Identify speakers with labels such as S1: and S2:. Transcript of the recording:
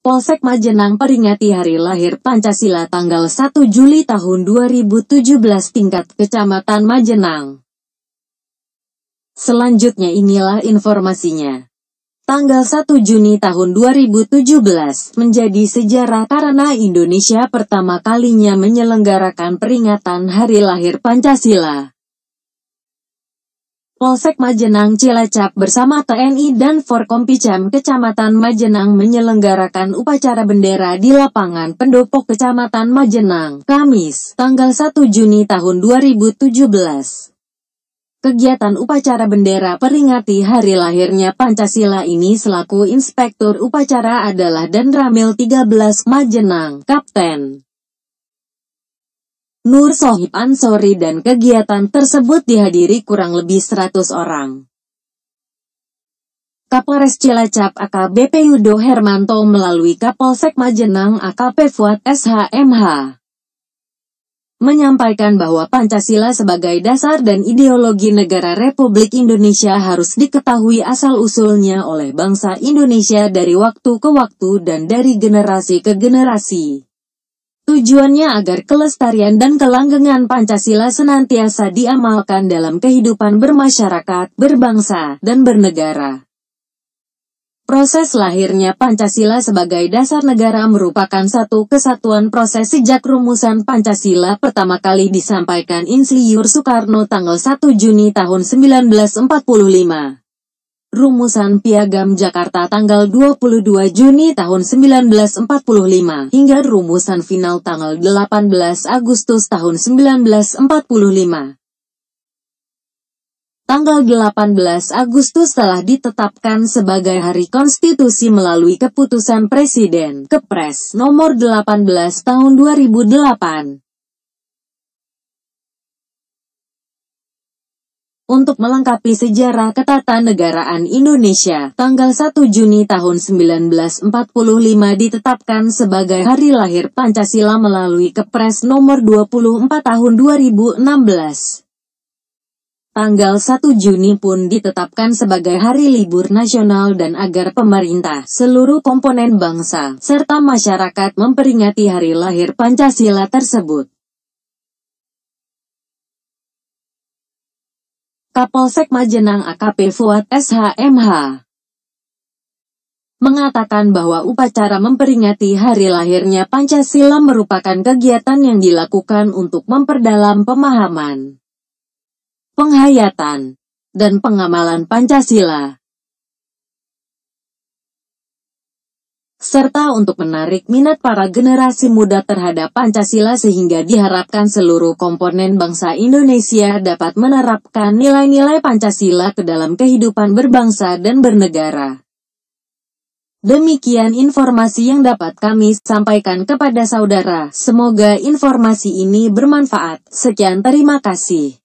S1: Polsek Majenang peringati hari lahir Pancasila tanggal 1 Juli tahun 2017 tingkat Kecamatan Majenang. Selanjutnya inilah informasinya. Tanggal 1 Juni tahun 2017 menjadi sejarah karena Indonesia pertama kalinya menyelenggarakan peringatan hari lahir Pancasila. Polsek Majenang Cilacap bersama TNI dan Forkompicam Kecamatan Majenang menyelenggarakan upacara bendera di lapangan pendopo Kecamatan Majenang, Kamis, tanggal 1 Juni tahun 2017. Kegiatan upacara bendera peringati hari lahirnya Pancasila ini selaku Inspektur Upacara adalah Dan Ramil 13 Majenang, Kapten. Nur Sohib Ansori dan kegiatan tersebut dihadiri kurang lebih 100 orang. Kapolres Cilacap AKBP Yudo Hermanto melalui Kapolsek Majenang AKP Fuad SHMH menyampaikan bahwa Pancasila sebagai dasar dan ideologi negara Republik Indonesia harus diketahui asal-usulnya oleh bangsa Indonesia dari waktu ke waktu dan dari generasi ke generasi. Tujuannya agar kelestarian dan kelanggengan Pancasila senantiasa diamalkan dalam kehidupan bermasyarakat, berbangsa, dan bernegara. Proses lahirnya Pancasila sebagai dasar negara merupakan satu kesatuan proses sejak rumusan Pancasila pertama kali disampaikan Insinyur Soekarno tanggal 1 Juni tahun 1945. Rumusan Piagam Jakarta tanggal 22 Juni tahun 1945 hingga rumusan final tanggal 18 Agustus tahun 1945. Tanggal 18 Agustus telah ditetapkan sebagai Hari Konstitusi melalui keputusan Presiden Kepres nomor 18 tahun 2008. untuk melengkapi sejarah ketatanegaraan Indonesia. Tanggal 1 Juni tahun 1945 ditetapkan sebagai hari lahir Pancasila melalui Kepres nomor 24 tahun 2016. Tanggal 1 Juni pun ditetapkan sebagai hari libur nasional dan agar pemerintah, seluruh komponen bangsa, serta masyarakat memperingati hari lahir Pancasila tersebut. Kapolsek Majenang AKP Fuad SHMH mengatakan bahwa upacara memperingati hari lahirnya Pancasila merupakan kegiatan yang dilakukan untuk memperdalam pemahaman, penghayatan, dan pengamalan Pancasila. serta untuk menarik minat para generasi muda terhadap Pancasila sehingga diharapkan seluruh komponen bangsa Indonesia dapat menerapkan nilai-nilai Pancasila ke dalam kehidupan berbangsa dan bernegara. Demikian informasi yang dapat kami sampaikan kepada saudara. Semoga informasi ini bermanfaat. Sekian terima kasih.